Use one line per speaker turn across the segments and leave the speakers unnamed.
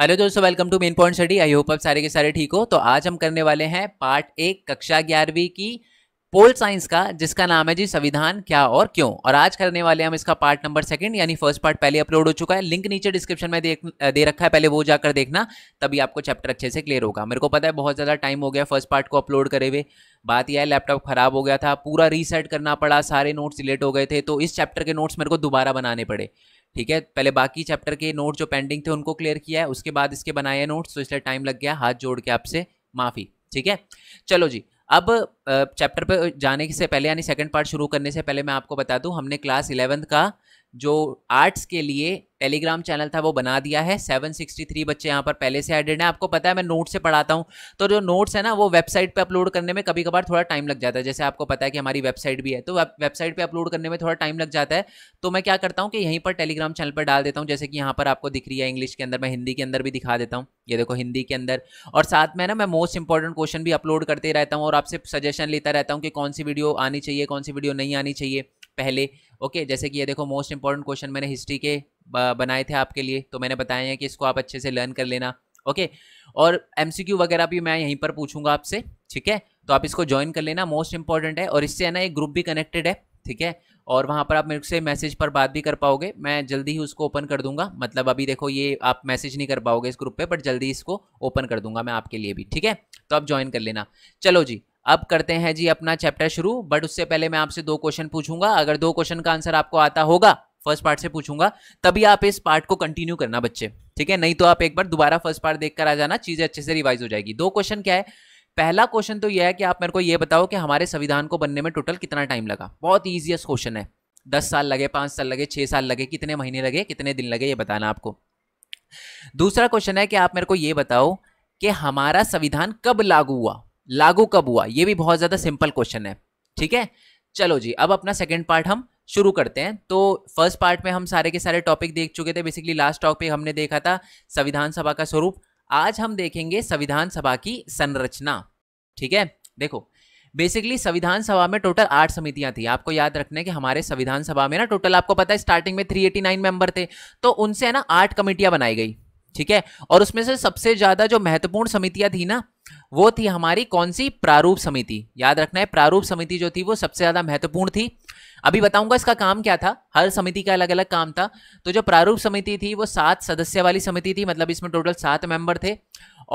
hello दोस्तों welcome to Main Point Study I hope आप सारे के सारे ठीक हो तो आज हम करने वाले हैं पार्ट एक कक्षा ग्यारहवीं की पोल साइंस का जिसका नाम है जी संविधान क्या और क्यों और आज करने वाले हम इसका पार्ट नंबर सेकंड यानी फर्स्ट पार्ट पहले अपलोड हो चुका है लिंक नीचे डिस्क्रिप्शन में देख दे रखा है पहले वो जाकर देखना तभी आपको चैप्टर अच्छे से क्लियर होगा मेरे को पता है बहुत ज़्यादा टाइम हो गया फर्स्ट पार्ट को अपलोड करे हुए बात यह है लैपटॉप खराब हो गया था पूरा रीसेट करना पड़ा सारे नोट्स डिलेट हो गए थे तो इस चैप्टर के नोट्स मेरे को दोबारा बनाने पड़े ठीक है पहले बाकी चैप्टर के नोट जो पेंडिंग थे उनको क्लियर किया है उसके बाद इसके बनाए हैं नोट्स तो इसलिए टाइम लग गया हाथ जोड़ के आपसे माफ़ी ठीक है चलो जी अब चैप्टर पे जाने से पहले यानी सेकंड पार्ट शुरू करने से पहले मैं आपको बता दूं हमने क्लास इलेवेंथ का जो आर्ट्स के लिए टेलीग्राम चैनल था वो बना दिया है 763 बच्चे यहाँ पर पहले से एडेड हैं आपको पता है मैं नोट्स से पढ़ाता हूँ तो जो नोट्स है ना वो वेबसाइट पे अपलोड करने में कभी कभार थोड़ा टाइम लग जाता है जैसे आपको पता है कि हमारी वेबसाइट भी है तो वेबसाइट पे अपलोड करने में थोड़ा टाइम लग जाता है तो मैं क्या करता हूँ कि यहीं पर टेलीग्राम चैनल पर डाल देता हूँ जैसे कि यहाँ पर आपको दिख रही है इंग्लिश के अंदर मैं हिंदी के अंदर भी दिखा देता हूँ ये देखो हिंदी के अंदर और साथ में ना मैं मोस्ट इंपॉर्टेंट क्वेश्चन भी अपलोड करते रहता हूँ और आपसे सजेशन लेता रहता हूँ कि कौन सी वीडियो आनी चाहिए कौन सी वीडियो नहीं आनी चाहिए पहले ओके जैसे कि ये देखो मोस्ट इंपॉर्टेंट क्वेश्चन मैंने हिस्ट्री के बनाए थे आपके लिए तो मैंने बताया है कि इसको आप अच्छे से लर्न कर लेना ओके और एम वगैरह भी मैं यहीं पर पूछूंगा आपसे ठीक है तो आप इसको ज्वाइन कर लेना मोस्ट इंपॉर्टेंट है और इससे है ना एक ग्रुप भी कनेक्टेड है ठीक है और वहाँ पर आप मेरे से मैसेज पर बात भी कर पाओगे मैं जल्दी ही उसको ओपन कर दूंगा मतलब अभी देखो ये आप मैसेज नहीं कर पाओगे इस ग्रुप पे बट जल्दी इसको ओपन कर दूंगा मैं आपके लिए भी ठीक है तो आप ज्वाइन कर लेना चलो जी अब करते हैं जी अपना चैप्टर शुरू बट उससे पहले मैं आपसे दो क्वेश्चन पूछूंगा अगर दो क्वेश्चन का आंसर आपको आता होगा फर्स्ट पार्ट से पूछूंगा तभी आप इस पार्ट को कंटिन्यू करना बच्चे ठीक है नहीं तो आप एक बार दोबारा फर्स्ट पार्ट देखकर आ जाना चीजें अच्छे से रिवाइज हो जाएगी दो क्वेश्चन क्या है पहला क्वेश्चन तो यह है कि आप मेरे को यह बताओ कि हमारे संविधान को बनने में टोटल कितना टाइम लगा बहुत ईजीएस्ट क्वेश्चन है दस साल लगे पांच साल लगे छह साल लगे कितने महीने लगे कितने दिन लगे ये बताना आपको दूसरा क्वेश्चन है कि आप मेरे को ये बताओ कि हमारा संविधान कब लागू हुआ लागू कब हुआ ये भी बहुत ज़्यादा सिंपल क्वेश्चन है ठीक है चलो जी अब अपना सेकेंड पार्ट हम शुरू करते हैं तो फर्स्ट पार्ट में हम सारे के सारे टॉपिक देख चुके थे बेसिकली लास्ट टॉपिक हमने देखा था संविधान सभा का स्वरूप आज हम देखेंगे संविधान सभा की संरचना ठीक है देखो बेसिकली संविधान सभा में टोटल आठ समितियां थी आपको याद रखना है कि हमारे संविधान सभा में ना टोटल आपको पता है स्टार्टिंग में 389 मेंबर थे तो उनसे है ना आठ कमेटियां बनाई गई ठीक है और उसमें से सबसे ज्यादा जो महत्वपूर्ण समितियां थी ना वो थी हमारी कौन सी प्रारूप समिति याद रखना है प्रारूप समिति जो थी वो सबसे ज़्यादा महत्वपूर्ण थी अभी बताऊंगा इसका काम क्या था हर समिति का अलग अलग काम था तो जो प्रारूप समिति थी वो सात सदस्य वाली समिति थी मतलब इसमें टोटल सात मेंबर थे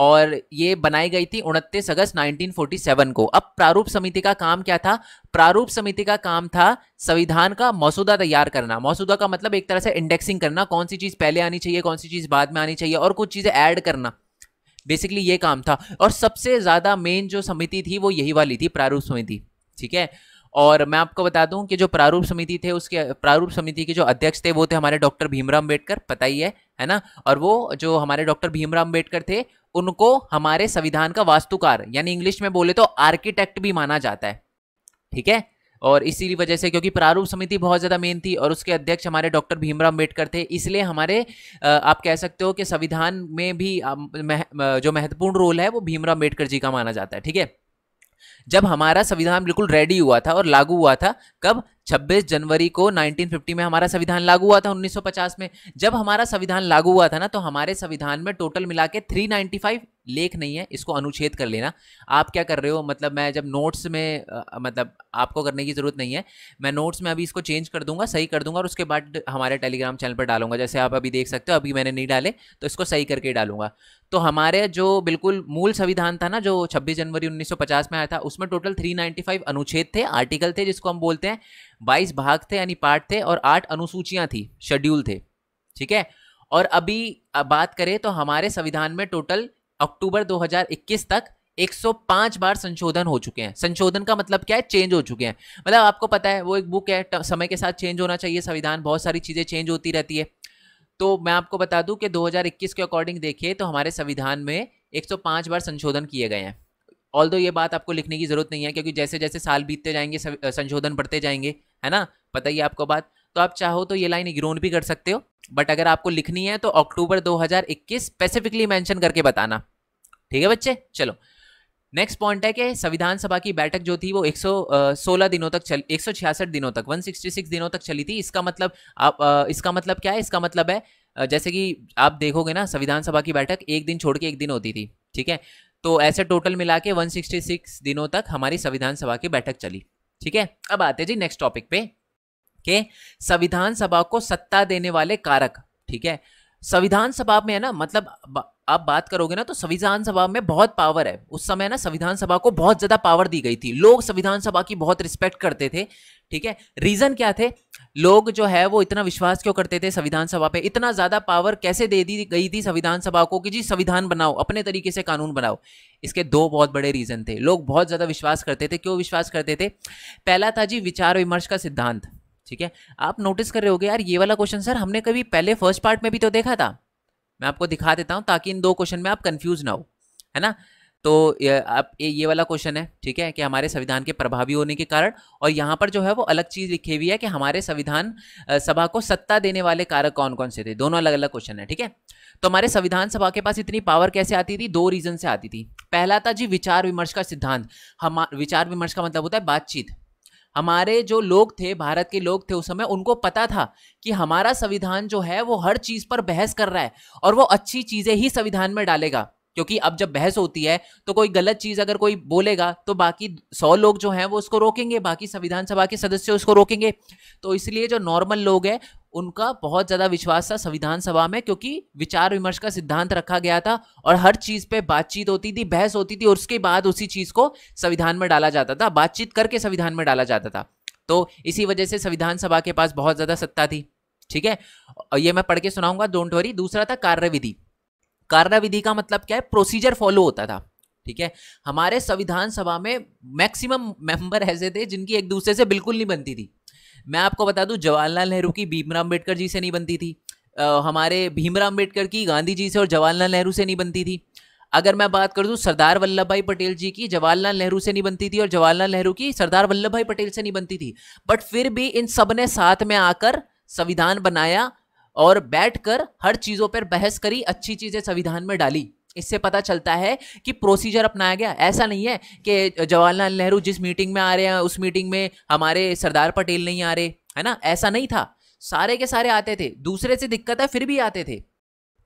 और ये बनाई गई थी उनतीस अगस्त 1947 को अब प्रारूप समिति का काम क्या था प्रारूप समिति का काम था संविधान का मसौदा तैयार करना मसौदा का मतलब एक तरह से इंडेक्सिंग करना कौन सी चीज़ पहले आनी चाहिए कौन सी चीज़ बाद में आनी चाहिए और कुछ चीज़ें ऐड करना बेसिकली ये काम था और सबसे ज़्यादा मेन जो समिति थी वो यही वाली थी प्रारूप समिति ठीक है और मैं आपको बता दूं कि जो प्रारूप समिति थे उसके प्रारूप समिति के जो अध्यक्ष थे वो थे हमारे डॉक्टर भीमराव अम्बेडकर पता ही है है ना और वो जो हमारे डॉक्टर भीमराव अम्बेडकर थे उनको हमारे संविधान का वास्तुकार यानी इंग्लिश में बोले तो आर्किटेक्ट भी माना जाता है ठीक है और इसी वजह से क्योंकि प्रारूप समिति बहुत ज़्यादा मेन थी और उसके अध्यक्ष हमारे डॉक्टर भीमराव अम्बेडकर थे इसलिए हमारे आप कह सकते हो कि संविधान में भी जो महत्वपूर्ण रोल है वो भीमराव अम्बेडकर जी का माना जाता है ठीक है जब हमारा संविधान बिल्कुल रेडी हुआ था और लागू हुआ था कब 26 जनवरी को 1950 में हमारा संविधान लागू हुआ था 1950 में जब हमारा संविधान लागू हुआ था ना तो हमारे संविधान में टोटल मिला के थ्री लेख नहीं है इसको अनुच्छेद कर लेना आप क्या कर रहे हो मतलब मैं जब नोट्स में आ, मतलब आपको करने की ज़रूरत नहीं है मैं नोट्स में अभी इसको चेंज कर दूंगा सही कर दूंगा और उसके बाद हमारे टेलीग्राम चैनल पर डालूंगा जैसे आप अभी देख सकते हो अभी मैंने नहीं डाले तो इसको सही करके डालूंगा तो हमारे जो बिल्कुल मूल संविधान था ना जो छब्बीस जनवरी उन्नीस में आया था उसमें टोटल थ्री अनुच्छेद थे आर्टिकल थे जिसको हम बोलते हैं बाईस भाग थे यानी पार्ट थे और आठ अनुसूचियां थी शेड्यूल थे ठीक है और अभी बात करें तो हमारे संविधान में टोटल अक्टूबर 2021 तक 105 बार संशोधन हो चुके हैं संशोधन का मतलब क्या है चेंज हो चुके हैं मतलब आपको पता है वो एक बुक है समय के साथ चेंज होना चाहिए संविधान बहुत सारी चीज़ें चेंज होती रहती है तो मैं आपको बता दूं कि 2021 के अकॉर्डिंग देखिए तो हमारे संविधान में 105 बार संशोधन किए गए हैं ऑल दो ये बात आपको लिखने की ज़रूरत नहीं है क्योंकि जैसे जैसे साल बीतते जाएंगे संशोधन बढ़ते जाएंगे है ना पता ही आपको बात तो आप चाहो तो ये लाइन इग्नोर भी कर सकते हो बट अगर आपको लिखनी है तो अक्टूबर 2021 स्पेसिफिकली मेंशन करके बताना ठीक है बच्चे चलो नेक्स्ट पॉइंट है कि संविधान सभा की बैठक जो थी वो 116 दिनों तक चल 166 दिनों तक 166 दिनों तक चली थी इसका मतलब आप इसका मतलब क्या है इसका मतलब है जैसे कि आप देखोगे ना संविधान सभा की बैठक एक दिन छोड़ के एक दिन होती थी ठीक है तो ऐसे टोटल मिला के 166 दिनों तक हमारी संविधान सभा की बैठक चली ठीक है अब आते जी नेक्स्ट टॉपिक पे के संविधान सभा को सत्ता देने वाले कारक ठीक है संविधान सभा में है ना मतलब आप बात करोगे ना तो संविधान सभा में बहुत पावर है उस समय ना संविधान सभा को बहुत ज्यादा पावर दी गई थी लोग संविधान सभा की बहुत रिस्पेक्ट करते थे ठीक है रीजन क्या थे लोग जो है वो इतना विश्वास क्यों करते थे संविधान सभा पे इतना ज्यादा पावर कैसे दे दी गई थी संविधान सभा को कि जी संविधान बनाओ अपने तरीके से कानून बनाओ इसके दो बहुत बड़े रीजन थे लोग बहुत ज्यादा विश्वास करते थे क्यों विश्वास करते थे पहला था जी विचार विमर्श का सिद्धांत ठीक है आप नोटिस कर रहे हो यार ये वाला क्वेश्चन सर हमने कभी पहले फर्स्ट पार्ट में भी तो देखा था मैं आपको दिखा देता हूँ ताकि इन दो क्वेश्चन में आप कन्फ्यूज ना हो है ना तो आप ये, ये वाला क्वेश्चन है ठीक है कि हमारे संविधान के प्रभावी होने के कारण और यहाँ पर जो है वो अलग चीज़ लिखी हुई है कि हमारे संविधान सभा को सत्ता देने वाले कारक कौन कौन से थे दोनों अलग अलग क्वेश्चन है ठीक है तो हमारे संविधान सभा के पास इतनी पावर कैसे आती थी दो रीज़न से आती थी पहला था जी विचार विमर्श का सिद्धांत हम विचार विमर्श का मतलब होता है बातचीत हमारे जो लोग थे भारत के लोग थे उस समय उनको पता था कि हमारा संविधान जो है वो हर चीज़ पर बहस कर रहा है और वो अच्छी चीज़ें ही संविधान में डालेगा क्योंकि अब जब बहस होती है तो कोई गलत चीज अगर कोई बोलेगा तो बाकी सौ लोग जो हैं वो उसको रोकेंगे बाकी संविधान सभा के सदस्य उसको रोकेंगे तो इसलिए जो नॉर्मल लोग हैं उनका बहुत ज़्यादा विश्वास था संविधान सभा में क्योंकि विचार विमर्श का सिद्धांत रखा गया था और हर चीज़ पे बातचीत होती थी बहस होती थी और उसके बाद उसी चीज़ को संविधान में डाला जाता था बातचीत करके संविधान में डाला जाता था तो इसी वजह से संविधान सभा के पास बहुत ज़्यादा सत्ता थी ठीक है ये मैं पढ़ के सुनाऊंगा डोंट वरी दूसरा था कार्यविधि कार्यविधि का मतलब क्या है प्रोसीजर फॉलो होता था ठीक है हमारे संविधान सभा में मैक्सिमम मेंबर ऐसे थे जिनकी एक दूसरे से बिल्कुल नहीं बनती थी मैं आपको बता दूं जवाहरलाल नेहरू की भीमराव अम्बेडकर जी से नहीं बनती थी आ, हमारे भीमराव अम्बेडकर की गांधी जी से और जवाहरलाल नेहरू से नहीं बनती थी अगर मैं बात कर दूं तो सरदार वल्लभ भाई पटेल जी की जवाहरलाल नेहरू से नहीं बनती थी और जवाहरलाल नेहरू की सरदार वल्लभ भाई पटेल से नहीं बनती थी बट फिर भी इन सब ने साथ में आकर संविधान बनाया और बैठकर हर चीज़ों पर बहस करी अच्छी चीज़ें संविधान में डाली इससे पता चलता है कि प्रोसीजर अपनाया गया ऐसा नहीं है कि जवाहरलाल नेहरू जिस मीटिंग में आ रहे हैं उस मीटिंग में हमारे सरदार पटेल नहीं आ रहे है ना ऐसा नहीं था सारे के सारे आते थे दूसरे से दिक्कत है फिर भी आते थे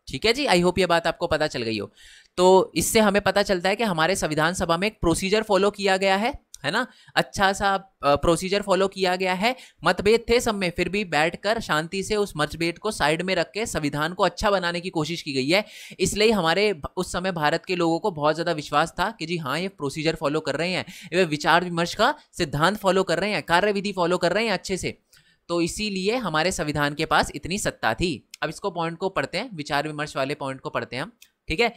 ठीक है जी आई होप ये बात आपको पता चल गई हो तो इससे हमें पता चलता है कि हमारे संविधान सभा में एक प्रोसीजर फॉलो किया गया है है ना अच्छा सा प्रोसीजर फॉलो किया गया है मतभेद थे सब में फिर भी बैठकर शांति से उस मतभेद को साइड में रख के संविधान को अच्छा बनाने की कोशिश की गई है इसलिए हमारे उस समय भारत के लोगों को बहुत ज़्यादा विश्वास था कि जी हाँ ये प्रोसीजर फॉलो कर रहे हैं वे विचार विमर्श का सिद्धांत फॉलो कर रहे हैं कार्यविधि फॉलो कर रहे हैं अच्छे से तो इसीलिए हमारे संविधान के पास इतनी सत्ता थी अब इसको पॉइंट को पढ़ते हैं विचार विमर्श वाले पॉइंट को पढ़ते हैं हम ठीक है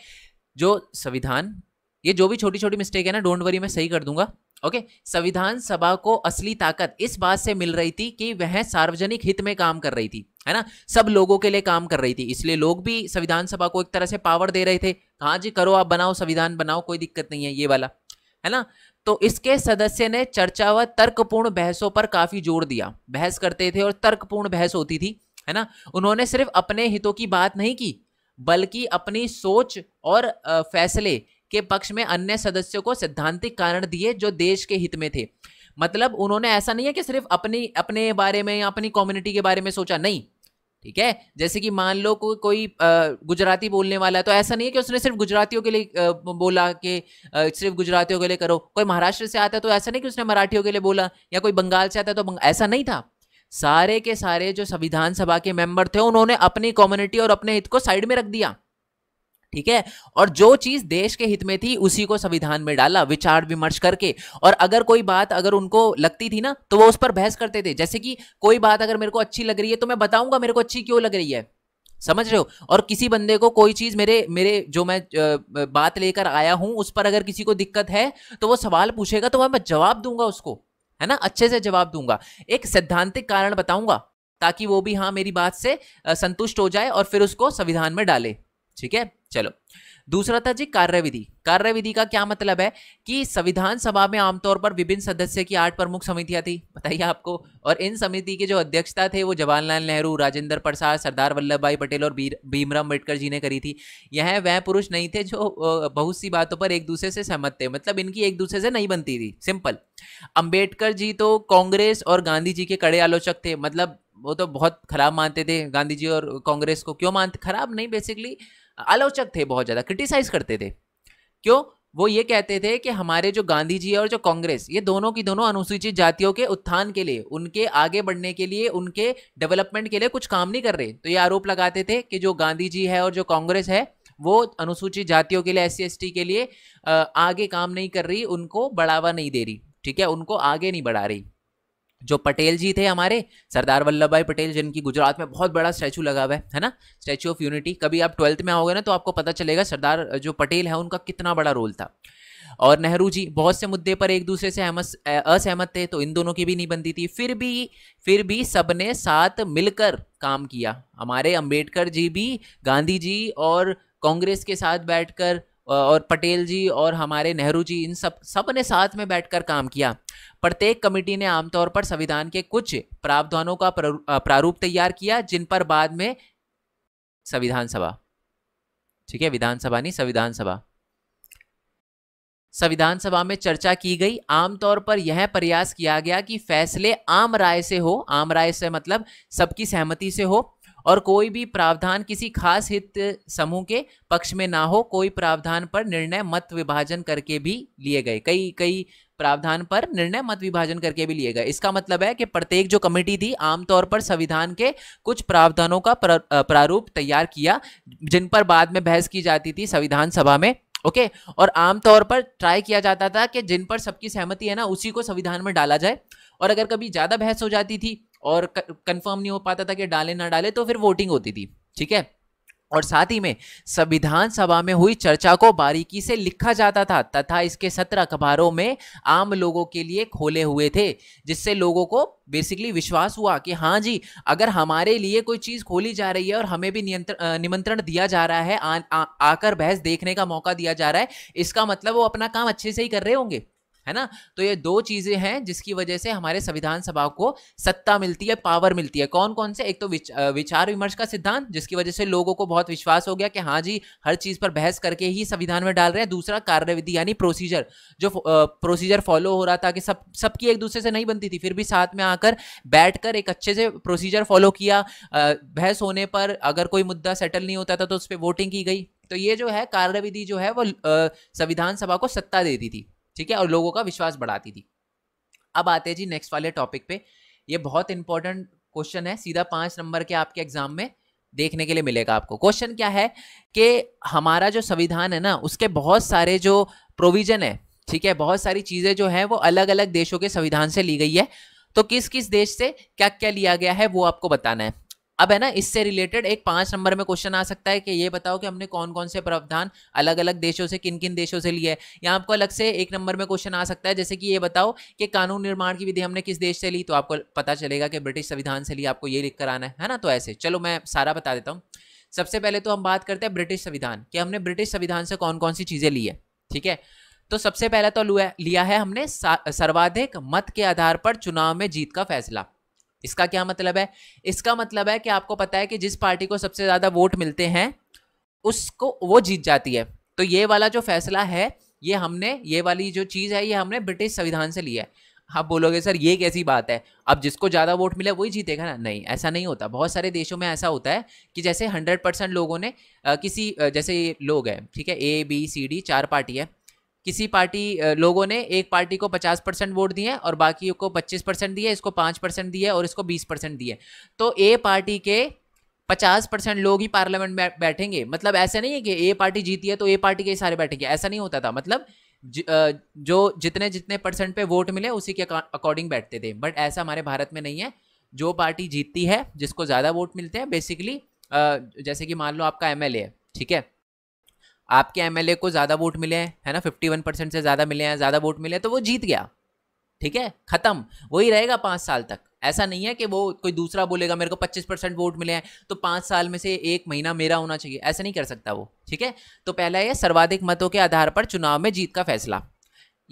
जो संविधान ये जो भी छोटी छोटी मिस्टेक है ना डोंट वरी मैं सही कर दूंगा ओके संविधान सभा को असली ताकत इस बात से मिल रही थी कि वह सार्वजनिक हित में काम कर रही थी है ना सब लोगों के लिए काम कर रही थी इसलिए लोग भी संविधान सभा को एक तरह से पावर दे रहे थे हाँ जी करो आप बनाओ संविधान बनाओ कोई दिक्कत नहीं है ये वाला है ना तो इसके सदस्य ने चर्चा व तर्कपूर्ण बहसों पर काफी जोर दिया बहस करते थे और तर्कपूर्ण बहस होती थी है ना उन्होंने सिर्फ अपने हितों की बात नहीं की बल्कि अपनी सोच और फैसले के पक्ष में अन्य सदस्यों को सिद्धांतिक कारण दिए जो देश के हित में थे मतलब उन्होंने ऐसा नहीं है कि सिर्फ अपनी अपने बारे में या अपनी कम्युनिटी के बारे में सोचा नहीं ठीक है जैसे कि मान लो को, कोई गुजराती बोलने वाला है तो ऐसा नहीं है कि उसने सिर्फ गुजरातियों के लिए बोला कि सिर्फ गुजरातियों के लिए करो कोई महाराष्ट्र से आता है तो ऐसा नहीं कि उसने मराठियों के लिए बोला या कोई बंगाल से आता है तो ऐसा नहीं था सारे के सारे जो संविधान सभा के मेंबर थे उन्होंने अपनी कम्युनिटी और अपने हित को साइड में रख दिया ठीक है और जो चीज देश के हित में थी उसी को संविधान में डाला विचार विमर्श करके और अगर कोई बात अगर उनको लगती थी ना तो वो उस पर बहस करते थे जैसे कि कोई बात अगर मेरे को अच्छी लग रही है तो मैं बताऊंगा मेरे को अच्छी क्यों लग रही है समझ रहे हो और किसी बंदे को कोई चीज मेरे मेरे जो मैं बात लेकर आया हूं उस पर अगर किसी को दिक्कत है तो वो सवाल पूछेगा तो मैं जवाब दूंगा उसको है ना अच्छे से जवाब दूंगा एक सैद्धांतिक कारण बताऊंगा ताकि वो भी हाँ मेरी बात से संतुष्ट हो जाए और फिर उसको संविधान में डाले ठीक है चलो दूसरा था जी कार्यविधि कार्यविधि का क्या मतलब है कि संविधान सभा में आमतौर पर विभिन्न सदस्य की आठ प्रमुख समितियां थी बताइए आपको और इन समिति के जो अध्यक्षता थे वो जवाहरलाल नेहरू राजेंद्र प्रसाद सरदार वल्लभ भाई पटेल और भीमराव अम्बेडकर जी ने करी थी यह वह पुरुष नहीं थे जो बहुत सी बातों पर एक दूसरे से सहमत थे मतलब इनकी एक दूसरे से नहीं बनती थी सिंपल अम्बेडकर जी तो कांग्रेस और गांधी जी के कड़े आलोचक थे मतलब वो तो बहुत खराब मानते थे गांधी जी और कांग्रेस को क्यों मानते खराब नहीं बेसिकली आलोचक थे बहुत ज़्यादा क्रिटिसाइज करते थे क्यों वो ये कहते थे कि हमारे जो गांधी जी और जो कांग्रेस ये दोनों की दोनों अनुसूचित जातियों के उत्थान के लिए उनके आगे बढ़ने के लिए उनके डेवलपमेंट के लिए कुछ काम नहीं कर रहे तो ये आरोप लगाते थे कि जो गांधी जी है और जो कांग्रेस है वो अनुसूचित जातियों के लिए एस सी के लिए आगे काम नहीं कर रही उनको बढ़ावा नहीं दे रही ठीक है उनको आगे नहीं बढ़ा रही जो पटेल जी थे हमारे सरदार वल्लभ भाई पटेल जिनकी गुजरात में बहुत बड़ा स्टैचू लगा हुआ है है ना स्टैचू ऑफ यूनिटी कभी आप ट्वेल्थ में आओगे ना तो आपको पता चलेगा सरदार जो पटेल है उनका कितना बड़ा रोल था और नेहरू जी बहुत से मुद्दे पर एक दूसरे से असहमत थे तो इन दोनों की भी नहीं बनती थी फिर भी फिर भी सब ने साथ मिलकर काम किया हमारे अंबेडकर जी भी गांधी जी और कांग्रेस के साथ बैठकर और पटेल जी और हमारे नेहरू जी इन सब सब ने साथ में बैठकर काम किया प्रत्येक कमेटी ने आमतौर पर संविधान के कुछ प्रावधानों का प्रारूप तैयार किया जिन पर बाद में संविधान सभा ठीक है विधानसभा नहीं संविधान सभा संविधान सभा में चर्चा की गई आमतौर पर यह प्रयास किया गया कि फैसले आम राय से हो आम राय से मतलब सबकी सहमति से हो और कोई भी प्रावधान किसी खास हित समूह के पक्ष में ना हो कोई प्रावधान पर निर्णय मत विभाजन करके भी लिए गए कई कई प्रावधान पर निर्णय मत विभाजन करके भी लिए गए इसका मतलब है कि प्रत्येक जो कमेटी थी आमतौर पर संविधान के कुछ प्रावधानों का प्रारूप तैयार किया जिन पर बाद में बहस की जाती थी संविधान सभा में ओके और आमतौर पर ट्राई किया जाता था कि जिन पर सबकी सहमति है ना उसी को संविधान में डाला जाए और अगर कभी ज़्यादा बहस हो जाती थी और कंफर्म नहीं हो पाता था कि डाले ना डाले तो फिर वोटिंग होती थी ठीक है और साथ ही में संविधान सभा में हुई चर्चा को बारीकी से लिखा जाता था तथा इसके सत्र अखबारों में आम लोगों के लिए खोले हुए थे जिससे लोगों को बेसिकली विश्वास हुआ कि हाँ जी अगर हमारे लिए कोई चीज़ खोली जा रही है और हमें भी निमंत्रण दिया जा रहा है आ, आ, आकर बहस देखने का मौका दिया जा रहा है इसका मतलब वो अपना काम अच्छे से ही कर रहे होंगे है ना तो ये दो चीजें हैं जिसकी वजह से हमारे संविधान सभा को सत्ता मिलती है पावर मिलती है कौन कौन से एक तो विच, विचार विमर्श का सिद्धांत जिसकी वजह से लोगों को बहुत विश्वास हो गया कि हाँ जी हर चीज पर बहस करके ही संविधान में डाल रहे हैं दूसरा कार्यविधि यानी प्रोसीजर जो प्रोसीजर फॉलो हो रहा था कि सब सबकी एक दूसरे से नहीं बनती थी फिर भी साथ में आकर बैठ एक अच्छे से प्रोसीजर फॉलो किया बहस होने पर अगर कोई मुद्दा सेटल नहीं होता था तो उस पर वोटिंग की गई तो ये जो है कार्यविधि जो है वो संविधान सभा को सत्ता देती थी ठीक है और लोगों का विश्वास बढ़ाती थी अब आते हैं जी नेक्स्ट वाले टॉपिक पे ये बहुत इंपॉर्टेंट क्वेश्चन है सीधा पाँच नंबर के आपके एग्जाम में देखने के लिए मिलेगा आपको क्वेश्चन क्या है कि हमारा जो संविधान है ना उसके बहुत सारे जो प्रोविजन है ठीक है बहुत सारी चीज़ें जो है वो अलग अलग देशों के संविधान से ली गई है तो किस किस देश से क्या क्या लिया गया है वो आपको बताना है अब है ना इससे रिलेटेड एक पांच नंबर में क्वेश्चन आ सकता है कि ये बताओ कि हमने कौन कौन से प्रावधान अलग अलग देशों से किन किन देशों से लिए है या आपको अलग से एक नंबर में क्वेश्चन आ सकता है जैसे कि ये बताओ कि कानून निर्माण की विधि हमने किस देश से ली तो आपको पता चलेगा कि ब्रिटिश संविधान से ली आपको ये लिख कर आना है, है ना तो ऐसे चलो मैं सारा बता देता हूँ सबसे पहले तो हम बात करते हैं ब्रिटिश संविधान कि हमने ब्रिटिश संविधान से कौन कौन सी चीज़ें ली है ठीक है तो सबसे पहला तो लिया है हमने सर्वाधिक मत के आधार पर चुनाव में जीत का फैसला इसका क्या मतलब है इसका मतलब है कि आपको पता है कि जिस पार्टी को सबसे ज़्यादा वोट मिलते हैं उसको वो जीत जाती है तो ये वाला जो फैसला है ये हमने ये वाली जो चीज़ है ये हमने ब्रिटिश संविधान से लिया है आप बोलोगे सर ये कैसी बात है अब जिसको ज़्यादा वोट मिले वही जीतेगा ना नहीं ऐसा नहीं होता बहुत सारे देशों में ऐसा होता है कि जैसे हंड्रेड परसेंट लोगों ने आ, किसी जैसे लोग हैं ठीक है ए बी सी डी चार पार्टी है किसी पार्टी लोगों ने एक पार्टी को 50 परसेंट वोट दिए और बाकी को 25 परसेंट दिए इसको 5 परसेंट दिए और इसको 20 परसेंट दिए तो ए पार्टी के 50 परसेंट लोग ही पार्लियामेंट में बैठेंगे मतलब ऐसा नहीं है कि ए पार्टी जीती है तो ए पार्टी के सारे बैठेंगे ऐसा नहीं होता था मतलब ज, जो जितने जितने परसेंट पे वोट मिले उसी के अकॉर्डिंग बैठते थे बट ऐसा हमारे भारत में नहीं है जो पार्टी जीतती है जिसको ज़्यादा वोट मिलते हैं बेसिकली जैसे कि मान लो आपका एम है ठीक है आपके एमएलए को ज़्यादा वोट मिले हैं है ना फिफ्टी वन परसेंट से ज़्यादा मिले हैं ज़्यादा वोट मिले हैं तो वो जीत गया ठीक है खत्म वही रहेगा पाँच साल तक ऐसा नहीं है कि वो कोई दूसरा बोलेगा मेरे को पच्चीस परसेंट वोट मिले हैं तो पाँच साल में से एक महीना मेरा होना चाहिए ऐसा नहीं कर सकता वो ठीक है तो पहला ये सर्वाधिक मतों के आधार पर चुनाव में जीत का फैसला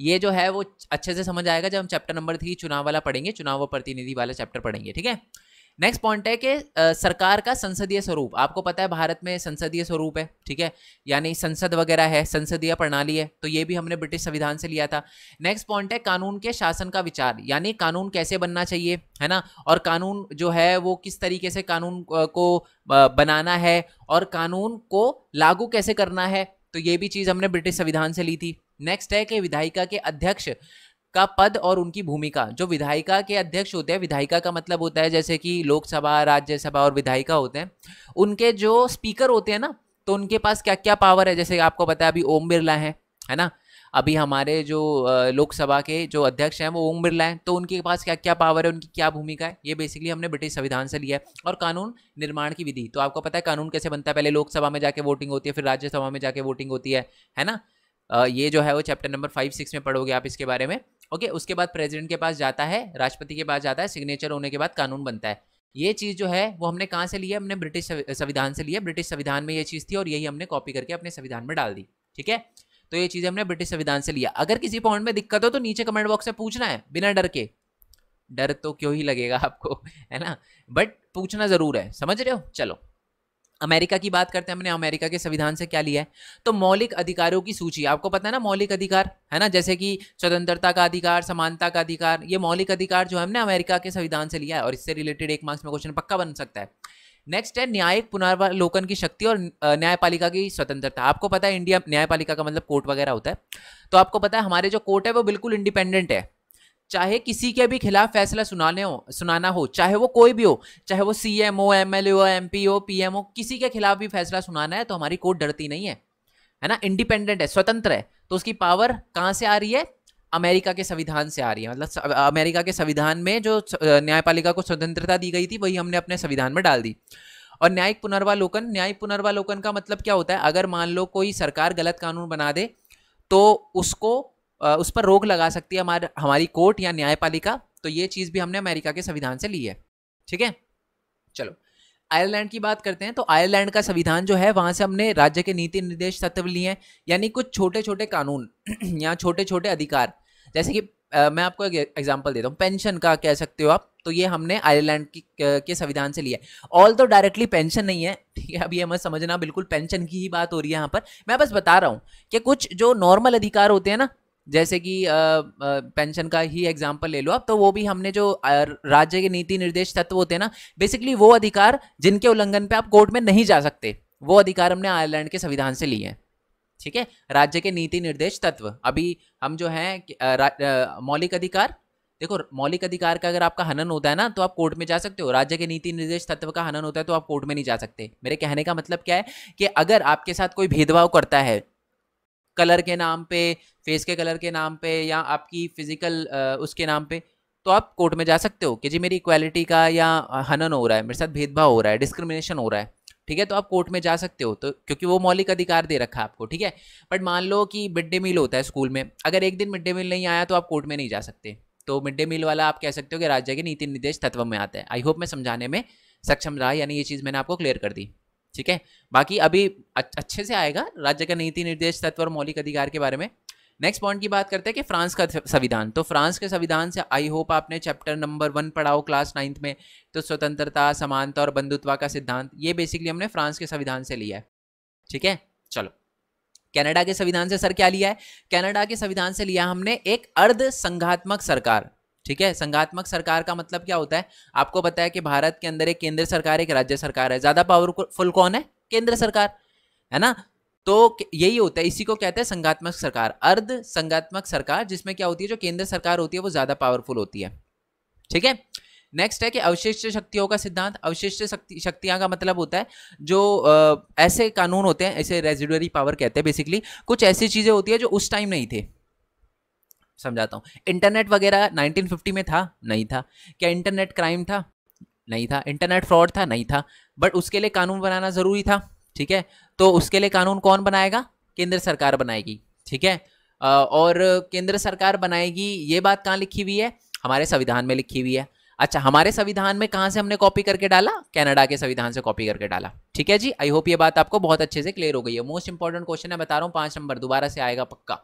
ये जो है वो अच्छे से समझ आएगा जब हम चैप्टर नंबर थ्री चुनाव वाला पढ़ेंगे चुनाव व प्रतिनिधि वाला चैप्टर पढ़ेंगे ठीक है नेक्स्ट पॉइंट है कि सरकार का संसदीय स्वरूप आपको पता है भारत में संसदीय स्वरूप है ठीक है यानी संसद वगैरह है संसदीय प्रणाली है तो ये भी हमने ब्रिटिश संविधान से लिया था नेक्स्ट पॉइंट है कानून के शासन का विचार यानी कानून कैसे बनना चाहिए है ना और कानून जो है वो किस तरीके से कानून को बनाना है और कानून को लागू कैसे करना है तो ये भी चीज़ हमने ब्रिटिश संविधान से ली थी नेक्स्ट है कि विधायिका के अध्यक्ष का पद और उनकी भूमिका जो विधायिका के अध्यक्ष होते हैं विधायिका का मतलब होता है जैसे कि लोकसभा राज्यसभा और विधायिका होते हैं उनके जो स्पीकर होते हैं ना तो उनके पास क्या क्या पावर है जैसे आपको पता है अभी ओम बिरला है है ना अभी हमारे जो लोकसभा के जो अध्यक्ष हैं वो ओम बिरला हैं तो उनके पास क्या क्या पावर है उनकी क्या भूमिका है ये बेसिकली हमने ब्रिटिश संविधान से लिया है और कानून निर्माण की विधि तो आपको पता है कानून कैसे बनता है पहले लोकसभा में जाके वोटिंग होती है फिर राज्यसभा में जाके वोटिंग होती है है ना ये जो है वो चैप्टर नंबर फाइव सिक्स में पढ़ोगे आप इसके बारे में ओके उसके बाद प्रेसिडेंट के पास जाता है राष्ट्रपति के पास जाता है सिग्नेचर होने के बाद कानून बनता है ये चीज़ जो है वो हमने कहाँ से लिया हमने ब्रिटिश संविधान से लिया ब्रिटिश संविधान में ये चीज़ थी और यही हमने कॉपी करके अपने संविधान में डाल दी ठीक है तो ये चीज़ हमने ब्रिटिश संविधान से लिया अगर किसी पॉइंट में दिक्कत हो तो नीचे कमेंट बॉक्स में पूछना है बिना डर के डर तो क्यों ही लगेगा आपको है ना बट पूछना ज़रूर है समझ रहे हो चलो अमेरिका की बात करते हैं हमने अमेरिका के संविधान से क्या लिया है तो मौलिक अधिकारों की सूची आपको पता है ना मौलिक अधिकार है ना जैसे कि स्वतंत्रता का अधिकार समानता का अधिकार ये मौलिक अधिकार जो हमने अमेरिका के संविधान से लिया है और इससे रिलेटेड एक मार्क्स में क्वेश्चन पक्का बन सकता है नेक्स्ट है न्यायिक पुनर्वलोकन की शक्ति और न्यायपालिका की स्वतंत्रता आपको पता है इंडिया न्यायपालिका का मतलब कोर्ट वगैरह होता है तो आपको पता है हमारे जो कोर्ट है वो बिल्कुल इंडिपेंडेंट है चाहे किसी के भी खिलाफ फैसला सुनाने हो सुनाना हो चाहे वो कोई भी हो चाहे वो C M O M L हो एम पी हो पी एम ओ किसी के खिलाफ भी फैसला सुनाना है तो हमारी कोर्ट डरती नहीं है है ना इंडिपेंडेंट है स्वतंत्र है तो उसकी पावर कहाँ से आ रही है अमेरिका के संविधान से आ रही है मतलब अमेरिका के संविधान में जो न्यायपालिका को स्वतंत्रता दी गई थी वही हमने अपने संविधान में डाल दी और न्यायिक पुनर्वालोकन न्यायिक पुनर्वालोकन का मतलब क्या होता है अगर मान लो कोई सरकार गलत कानून बना दे तो उसको उस पर रोक लगा सकती है हमारे हमारी कोर्ट या न्यायपालिका तो ये चीज़ भी हमने अमेरिका के संविधान से ली है ठीक है चलो आयरलैंड की बात करते हैं तो आयरलैंड का संविधान जो है वहां से हमने राज्य के नीति निर्देश तत्व लिए हैं यानी कुछ छोटे छोटे कानून या छोटे छोटे अधिकार जैसे कि आ, मैं आपको एक एग्जाम्पल देता हूँ पेंशन का कह सकते हो आप तो ये हमने आयरलैंड की के संविधान से लिया है ऑल तो डायरेक्टली पेंशन नहीं है ठीक है अब ये मत समझना बिल्कुल पेंशन की ही बात हो रही है यहाँ पर मैं बस बता रहा हूँ कि कुछ जो नॉर्मल अधिकार होते हैं ना जैसे कि पेंशन का ही एग्जाम्पल ले लो आप तो वो भी हमने जो राज्य के नीति निर्देश तत्व होते हैं ना बेसिकली वो अधिकार जिनके उल्लंघन पे आप कोर्ट में नहीं जा सकते वो अधिकार हमने आयरलैंड के संविधान से लिए हैं ठीक है राज्य के नीति निर्देश तत्व अभी हम जो हैं मौलिक अधिकार देखो मौलिक अधिकार का अगर आपका हनन होता है ना तो आप कोर्ट में जा सकते हो राज्य के नीति निर्देश तत्व का हनन होता है तो आप कोर्ट में नहीं जा सकते मेरे कहने का मतलब क्या है कि अगर आपके साथ कोई भेदभाव करता है कलर के नाम पे फेस के कलर के नाम पे या आपकी फिजिकल उसके नाम पे तो आप कोर्ट में जा सकते हो कि जी मेरी इक्वालिटी का या हनन हो रहा है मेरे साथ भेदभाव हो रहा है डिस्क्रिमिनेशन हो रहा है ठीक है तो आप कोर्ट में जा सकते हो तो क्योंकि वो मौलिक अधिकार दे रखा है आपको ठीक है बट मान लो कि मिड डे मील होता है स्कूल में अगर एक दिन मिड डे मील नहीं आया तो आप कोर्ट में नहीं जा सकते तो मिड डे मील वाला आप कह सकते हो कि राज्य के नीति निर्देश तत्व में आता है आई होप मैं समझाने में सक्षम रहा यानी ये चीज़ मैंने आपको क्लियर कर दी ठीक है बाकी अभी अच्छे से आएगा राज्य का नीति निर्देश तत्व और मौलिक अधिकार के बारे में नेक्स्ट पॉइंट की बात करते हैं कि फ्रांस का संविधान तो फ्रांस के संविधान से आई होप आपने चैप्टर नंबर वन पढ़ाओ क्लास नाइन्थ में तो स्वतंत्रता समानता और बंधुत्व का सिद्धांत ये बेसिकली हमने फ्रांस के संविधान से लिया है ठीक है चलो कनाडा के संविधान से सर क्या लिया है कनाडा के संविधान से लिया हमने एक अर्ध संघात्मक सरकार ठीक है संघात्मक सरकार का मतलब क्या होता है आपको बताया कि भारत के अंदर एक केंद्र सरकार एक राज्य सरकार है ज्यादा पावरफुल कौन है केंद्र सरकार है ना तो यही होता है इसी को कहते हैं संघात्मक सरकार अर्ध संघात्मक सरकार जिसमें क्या होती है जो केंद्र सरकार होती है वो ज्यादा पावरफुल होती है ठीक है नेक्स्ट है कि अवशिष्ट शक्तियों का सिद्धांत अवशिष्ट शक्ति शक्तियां का मतलब होता है जो आ, ऐसे कानून होते हैं ऐसे रेजिडरी पावर कहते हैं बेसिकली कुछ ऐसी चीजें होती है जो उस टाइम नहीं थे समझाता हूँ इंटरनेट वगैरह 1950 में था नहीं था क्या इंटरनेट क्राइम था नहीं था इंटरनेट फ्रॉड था नहीं था बट उसके लिए कानून बनाना ज़रूरी था ठीक है तो उसके लिए कानून कौन बनाएगा केंद्र सरकार बनाएगी ठीक है और केंद्र सरकार बनाएगी ये बात कहाँ लिखी हुई है हमारे संविधान में लिखी हुई है अच्छा हमारे संविधान में कहाँ से हमने कॉपी करके डाला कनाडा के संविधान से कॉपी करके डाला ठीक है जी आई होप ये बात आपको बहुत अच्छे से क्लियर हो गई है मोस्ट इंपॉर्टेंट क्वेश्चन है बता रहा हूँ पाँच नंबर दोबारा से आएगा पक्का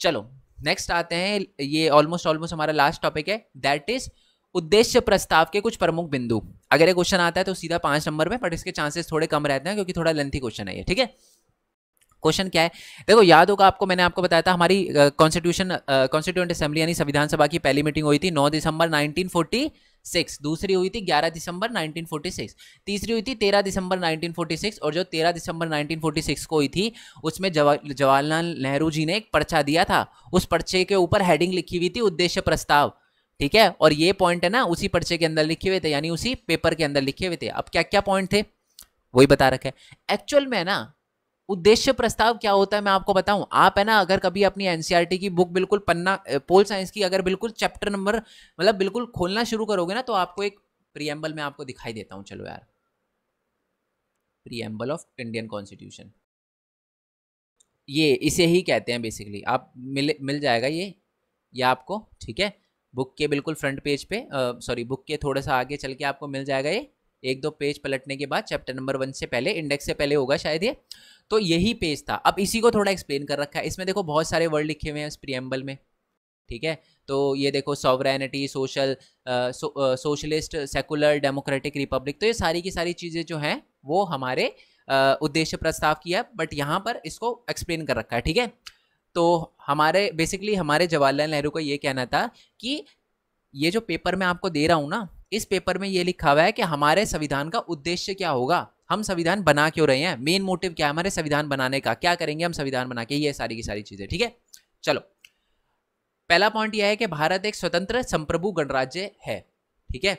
चलो नेक्स्ट आते हैं ये ऑलमोस्ट ऑलमोस्ट हमारा लास्ट टॉपिक है दैट इज उद्देश्य प्रस्ताव के कुछ प्रमुख बिंदु अगर ये क्वेश्चन आता है तो सीधा पांच नंबर में बट इसके चांसेस थोड़े कम रहते हैं क्योंकि थोड़ा लेंथी क्वेश्चन है ये ठीक है क्वेश्चन क्या है देखो याद होगा आपको मैंने आपको बताया था हमारी कॉन्स्टिट्यूशन कॉन्स्टिट्यूंट असेंबली यानी संविधान सभा की पहली मीटिंग हुई थी नौ दिसंबर नाइनटीन सिक्स दूसरी हुई थी ग्यारह दिसंबर 1946 तीसरी हुई थी तेरह दिसंबर 1946 और जो तेरह दिसंबर 1946 को हुई थी उसमें जवाहरलाल नेहरू जी ने एक पर्चा दिया था उस पर्चे के ऊपर हेडिंग लिखी हुई थी उद्देश्य प्रस्ताव ठीक है और ये पॉइंट है ना उसी पर्चे के अंदर लिखे हुए थे यानी उसी पेपर के अंदर लिखे हुए थे अब क्या क्या पॉइंट थे वही बता रखे एक्चुअल में है ना उद्देश्य प्रस्ताव क्या होता है मैं आपको बताऊं आप है ना अगर कभी अपनी एनसीईआरटी e की बुक बिल्कुल पन्ना पोल साइंस की अगर बिल्कुल चैप्टर नंबर मतलब बिल्कुल खोलना शुरू करोगे ना तो आपको एक प्रियम्बल में आपको दिखाई देता हूं चलो यार प्रियम्बल ऑफ इंडियन कॉन्स्टिट्यूशन ये इसे ही कहते हैं बेसिकली आप मिल मिल जाएगा ये ये आपको ठीक है बुक के बिल्कुल फ्रंट पेज पे सॉरी बुक के थोड़ा सा आगे चल के आपको मिल जाएगा ये एक दो पेज पलटने के बाद चैप्टर नंबर वन से पहले इंडेक्स से पहले होगा शायद ये तो यही पेज था अब इसी को थोड़ा एक्सप्लेन कर रखा है इसमें देखो बहुत सारे वर्ड लिखे हुए हैं इस प्रियम्बल में ठीक है तो ये देखो sovereignty social socialist secular democratic republic तो ये सारी की सारी चीज़ें जो हैं वो हमारे उद्देश्य प्रस्ताव किया बट यहाँ पर इसको एक्सप्लेन कर रखा है ठीक है तो हमारे बेसिकली हमारे जवाहरलाल नेहरू का ये कहना था कि ये जो पेपर मैं आपको दे रहा हूँ ना इस पेपर में ये लिखा हुआ है कि हमारे संविधान का उद्देश्य क्या होगा हम संविधान बना क्यों रहे हैं मेन मोटिव क्या है हमारे संविधान बनाने का क्या करेंगे हम संविधान बना के ये सारी की सारी चीज़ें ठीक है चलो पहला पॉइंट यह है कि भारत एक स्वतंत्र संप्रभु गणराज्य है ठीक है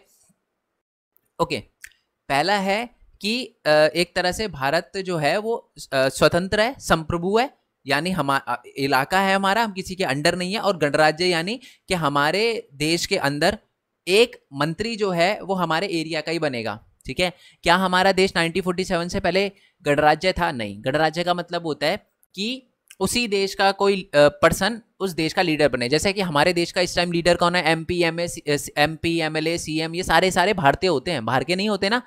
ओके पहला है कि एक तरह से भारत जो है वो स्वतंत्र है संप्रभु है यानी हम इलाका है हमारा हम किसी के अंडर नहीं है और गणराज्य यानी कि हमारे देश के अंदर एक मंत्री जो है वो हमारे एरिया का ही बनेगा ठीक है क्या हमारा देश 1947 से पहले गणराज्य था नहीं गणराज्य का मतलब होता है कि उसी देश का कोई पर्सन उस देश का लीडर बने जैसे कि हमारे देश का इस टाइम लीडर कौन है M P M M P M L A C M ये सारे सारे भारतीय होते हैं बाहर के नहीं होते ना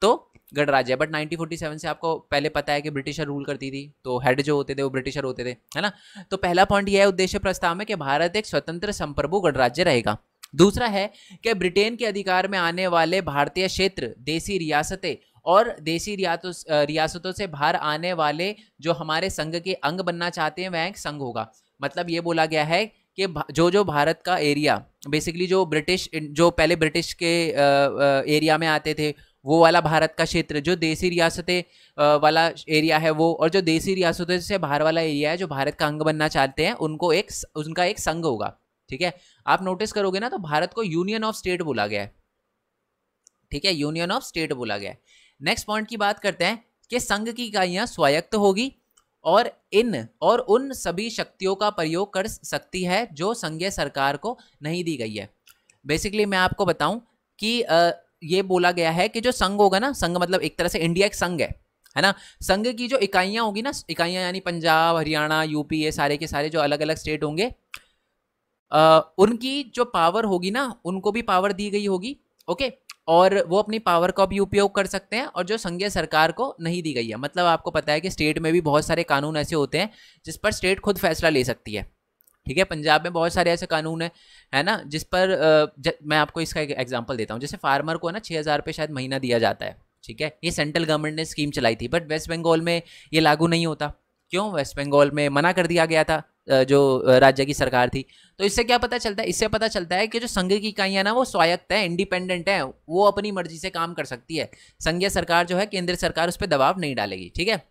तो गणराज्य बट 1947 से आपको पहले पता है कि ब्रिटिशर रूल करती थी तो हेड जो होते थे वो ब्रिटिशर होते थे है ना तो पहला पॉइंट यह है उद्देश्य प्रस्ताव में कि भारत एक स्वतंत्र संप्रभु गणराज्य रहेगा दूसरा है कि ब्रिटेन के अधिकार में आने वाले भारतीय क्षेत्र देसी रियासतें और देसी रियासतों से बाहर आने वाले जो हमारे संघ के अंग बनना चाहते हैं वह एक संघ होगा मतलब ये बोला गया है कि जो जो भारत का एरिया बेसिकली जो ब्रिटिश जो पहले ब्रिटिश के एरिया में आते थे वो वाला भारत का क्षेत्र जो देसी रियासतें वाला एरिया है वो और जो देसी रियासतों से बाहर वाला एरिया है जो भारत का अंग बनना चाहते हैं उनको एक उनका एक संघ होगा ठीक है आप नोटिस करोगे ना तो भारत को यूनियन ऑफ स्टेट बोला गया है ठीक है यूनियन ऑफ स्टेट बोला गया है नेक्स्ट पॉइंट की बात करते हैं कि संघ की इकाइयां स्वायत्त होगी और इन और उन सभी शक्तियों का प्रयोग कर सकती है जो संघीय सरकार को नहीं दी गई है बेसिकली मैं आपको बताऊं कि ये बोला गया है कि जो संघ होगा ना संघ मतलब एक तरह से इंडिया एक संघ है है ना संघ की जो इकाइयां होगी ना इकाइयां यानी पंजाब हरियाणा यूपी ये सारे के सारे जो अलग अलग स्टेट होंगे आ, उनकी जो पावर होगी ना उनको भी पावर दी गई होगी ओके और वो अपनी पावर का भी उपयोग कर सकते हैं और जो संघीय सरकार को नहीं दी गई है मतलब आपको पता है कि स्टेट में भी बहुत सारे कानून ऐसे होते हैं जिस पर स्टेट खुद फैसला ले सकती है ठीक है पंजाब में बहुत सारे ऐसे कानून हैं है ना जिस पर ज, मैं आपको इसका एक एग्जाम्पल देता हूँ जैसे फार्मर को है ना छः हज़ार रुपये शायद महीना दिया जाता है ठीक है ये सेंट्रल गवर्नमेंट ने स्कीम चलाई थी बट वेस्ट बंगाल में ये लागू नहीं होता क्यों वेस्ट बंगाल में मना कर दिया गया था जो राज्य की सरकार थी तो इससे क्या पता चलता है इससे पता चलता है कि जो संघ की इकाइयाँ ना वो स्वायत्त है इंडिपेंडेंट है वो अपनी मर्जी से काम कर सकती है संघीय सरकार जो है केंद्र सरकार उस पर दबाव नहीं डालेगी ठीक है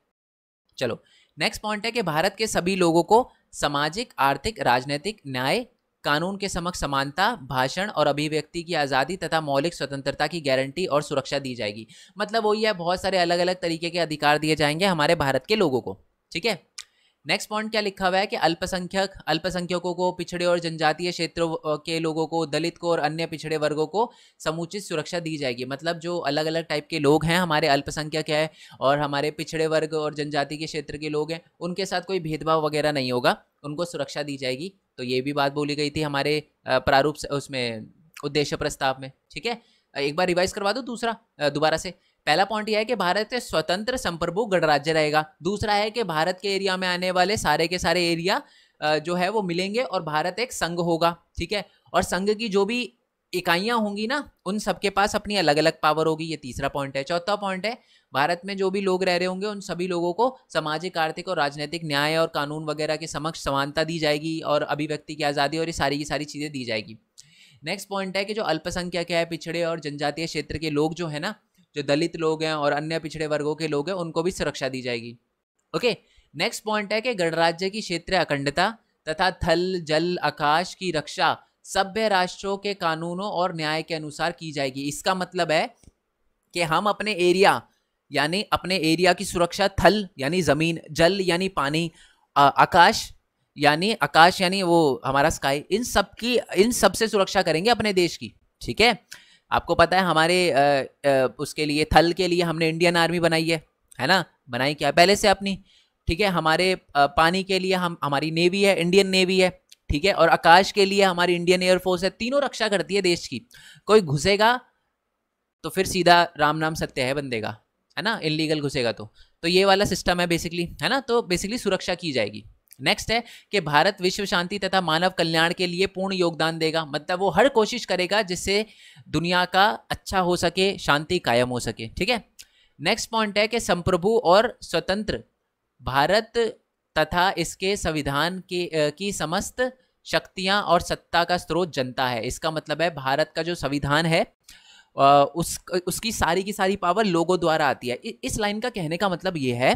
चलो नेक्स्ट पॉइंट है कि भारत के सभी लोगों को सामाजिक आर्थिक राजनीतिक न्याय कानून के समक्ष समानता भाषण और अभिव्यक्ति की आज़ादी तथा मौलिक स्वतंत्रता की गारंटी और सुरक्षा दी जाएगी मतलब वही है बहुत सारे अलग अलग तरीके के अधिकार दिए जाएंगे हमारे भारत के लोगों को ठीक है नेक्स्ट पॉइंट क्या लिखा हुआ है कि अल्पसंख्यक अल्पसंख्यकों को पिछड़े और जनजातीय क्षेत्रों के लोगों को दलित को और अन्य पिछड़े वर्गों को समुचित सुरक्षा दी जाएगी मतलब जो अलग अलग टाइप के लोग हैं हमारे अल्पसंख्यक है और हमारे पिछड़े वर्ग और जनजाति के क्षेत्र के लोग हैं उनके साथ कोई भेदभाव वगैरह नहीं होगा उनको सुरक्षा दी जाएगी तो ये भी बात बोली गई थी हमारे प्रारूप उसमें उद्देश्य प्रस्ताव में ठीक है एक बार रिवाइज करवा दो दूसरा दोबारा से पहला पॉइंट यह है कि भारत स्वतंत्र संप्रभु गणराज्य रहेगा दूसरा है कि भारत के एरिया में आने वाले सारे के सारे एरिया जो है वो मिलेंगे और भारत एक संघ होगा ठीक है और संघ की जो भी इकाइयाँ होंगी ना उन सबके पास अपनी अलग अलग पावर होगी ये तीसरा पॉइंट है चौथा पॉइंट है भारत में जो भी लोग रह रहे होंगे उन सभी लोगों को सामाजिक आर्थिक और राजनीतिक न्याय और कानून वगैरह के समक्ष समानता दी जाएगी और अभिव्यक्ति की आज़ादी और ये सारी की सारी चीज़ें दी जाएगी नेक्स्ट पॉइंट है कि जो अल्पसंख्यक है पिछड़े और जनजातीय क्षेत्र के लोग जो है ना जो दलित लोग हैं और अन्य पिछड़े वर्गों के लोग हैं उनको भी सुरक्षा दी जाएगी ओके नेक्स्ट पॉइंट है कि गणराज्य की क्षेत्रीय अखंडता तथा थल जल आकाश की रक्षा सभ्य राष्ट्रों के कानूनों और न्याय के अनुसार की जाएगी इसका मतलब है कि हम अपने एरिया यानी अपने एरिया की सुरक्षा थल यानी ज़मीन जल यानी पानी आकाश यानी आकाश यानी वो हमारा स्काई इन सब की इन सब से सुरक्षा करेंगे अपने देश की ठीक है आपको पता है हमारे आ, आ, उसके लिए थल के लिए हमने इंडियन आर्मी बनाई है है ना बनाई क्या पहले से अपनी ठीक है हमारे पानी के लिए हम हमारी नेवी है इंडियन नेवी है ठीक है और आकाश के लिए हमारी इंडियन एयरफोर्स है तीनों रक्षा करती है देश की कोई घुसेगा तो फिर सीधा राम नाम सत्य है बंदे का है ना इनलीगल घुसेगा तो तो ये वाला सिस्टम है बेसिकली है ना तो बेसिकली सुरक्षा की जाएगी नेक्स्ट है कि भारत विश्व शांति तथा मानव कल्याण के लिए पूर्ण योगदान देगा मतलब वो हर कोशिश करेगा जिससे दुनिया का अच्छा हो सके शांति कायम हो सके ठीक है नेक्स्ट पॉइंट है कि संप्रभु और स्वतंत्र भारत तथा इसके संविधान के की समस्त शक्तियां और सत्ता का स्रोत जनता है इसका मतलब है भारत का जो संविधान है उस उसकी सारी की सारी पावर लोगों द्वारा आती है इस लाइन का कहने का मतलब ये है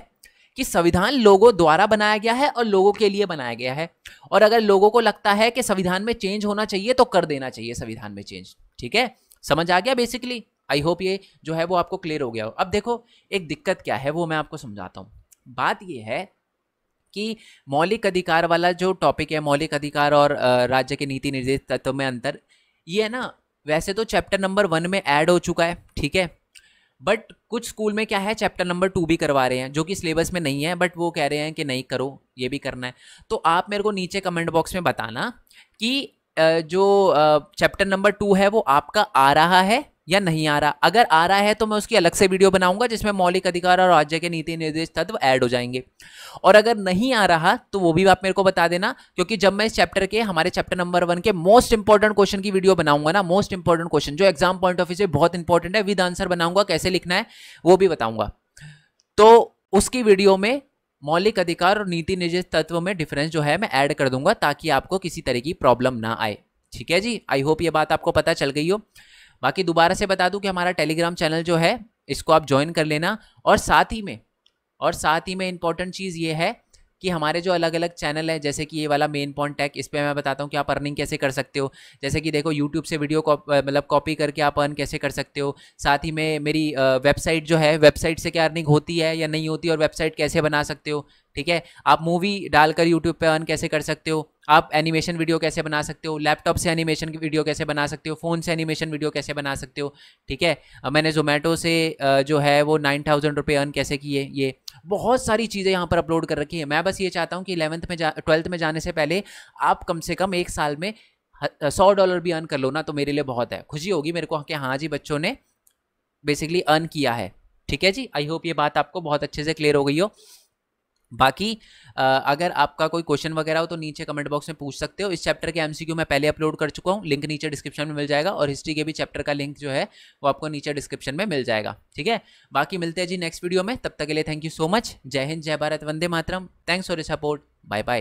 कि संविधान लोगों द्वारा बनाया गया है और लोगों के लिए बनाया गया है और अगर लोगों को लगता है कि संविधान में चेंज होना चाहिए तो कर देना चाहिए संविधान में चेंज ठीक है समझ आ गया बेसिकली आई होप ये जो है वो आपको क्लियर हो गया हो अब देखो एक दिक्कत क्या है वो मैं आपको समझाता हूँ बात ये है कि मौलिक अधिकार वाला जो टॉपिक है मौलिक अधिकार और राज्य के नीति निर्देश तत्व में अंतर ये है ना वैसे तो चैप्टर नंबर वन में ऐड हो चुका है ठीक है बट कुछ स्कूल में क्या है चैप्टर नंबर टू भी करवा रहे हैं जो कि सिलेबस में नहीं है बट वो कह रहे हैं कि नहीं करो ये भी करना है तो आप मेरे को नीचे कमेंट बॉक्स में बताना कि जो चैप्टर नंबर टू है वो आपका आ रहा है या नहीं आ रहा अगर आ रहा है तो मैं उसकी अलग से वीडियो बनाऊंगा जिसमें मौलिक अधिकार और राज्य के नीति निर्देश तत्व ऐड हो जाएंगे और अगर नहीं आ रहा तो वो भी आप मेरे को बता देना क्योंकि जब मैं इस चैप्टर के हमारे चैप्टर नंबर वन के मोस्ट इंपॉर्टेंट क्वेश्चन की वीडियो बनाऊंगा ना मोस्ट इंपॉर्टेंट क्वेश्चन जो एग्जाम पॉइंट ऑफ व्यू से बहुत इंपॉर्टेंट है विद आंसर बनाऊंगा कैसे लिखना है वो भी बताऊंगा तो उसकी वीडियो में मौलिक अधिकार और नीति निर्देश तत्व में डिफरेंस जो है मैं ऐड कर दूंगा ताकि आपको किसी तरह की प्रॉब्लम ना आए ठीक है जी आई होप ये बात आपको पता चल गई हो बाकी दोबारा से बता दूं कि हमारा टेलीग्राम चैनल जो है इसको आप ज्वाइन कर लेना और साथ ही में और साथ ही में इंपॉर्टेंट चीज़ ये है कि हमारे जो अलग अलग चैनल है जैसे कि ये वाला मेन पॉइंट टैक इस पर मैं बताता हूँ कि आप अर्निंग कैसे कर सकते हो जैसे कि देखो यूट्यूब से वीडियो मतलब कॉपी करके आप अर्न कैसे कर सकते हो साथ ही में मेरी वेबसाइट जो है वेबसाइट से क्या अर्निंग होती है या नहीं होती और वेबसाइट कैसे बना सकते हो ठीक है आप मूवी डालकर यूट्यूब पर अर्न कैसे कर सकते हो आप एनिमेशन वीडियो कैसे बना सकते हो लैपटॉप से एनिमेशन की वीडियो कैसे बना सकते हो फ़ोन से एनिमेशन वीडियो कैसे बना सकते हो ठीक है मैंने जोमेटो से जो है वो नाइन थाउजेंड रुपये अर्न कैसे किए ये बहुत सारी चीज़ें यहाँ पर अपलोड कर रखी है मैं बस ये चाहता हूँ कि इलेवंथ में जा ट्वेल्थ में जाने से पहले आप कम से कम एक साल में सौ डॉलर भी अर्न कर लो ना तो मेरे लिए बहुत है खुशी होगी मेरे को कि हाँ जी बच्चों ने बेसिकली अर्न किया है ठीक है जी आई होप ये बात आपको बहुत अच्छे से क्लियर हो गई हो बाकी अगर आपका कोई क्वेश्चन वगैरह हो तो नीचे कमेंट बॉक्स में पूछ सकते हो इस चैप्टर के एमसीक्यू मैं पहले अपलोड कर चुका हूँ लिंक नीचे डिस्क्रिप्शन में मिल जाएगा और हिस्ट्री के भी चैप्टर का लिंक जो है वो आपको नीचे डिस्क्रिप्शन में मिल जाएगा ठीक है बाकी मिलते हैं जी नेक्स्ट वीडियो में तब तक के लिए थैंक यू सो मच जय हिंद जय भारत वंदे मातरम thanks for support bye bye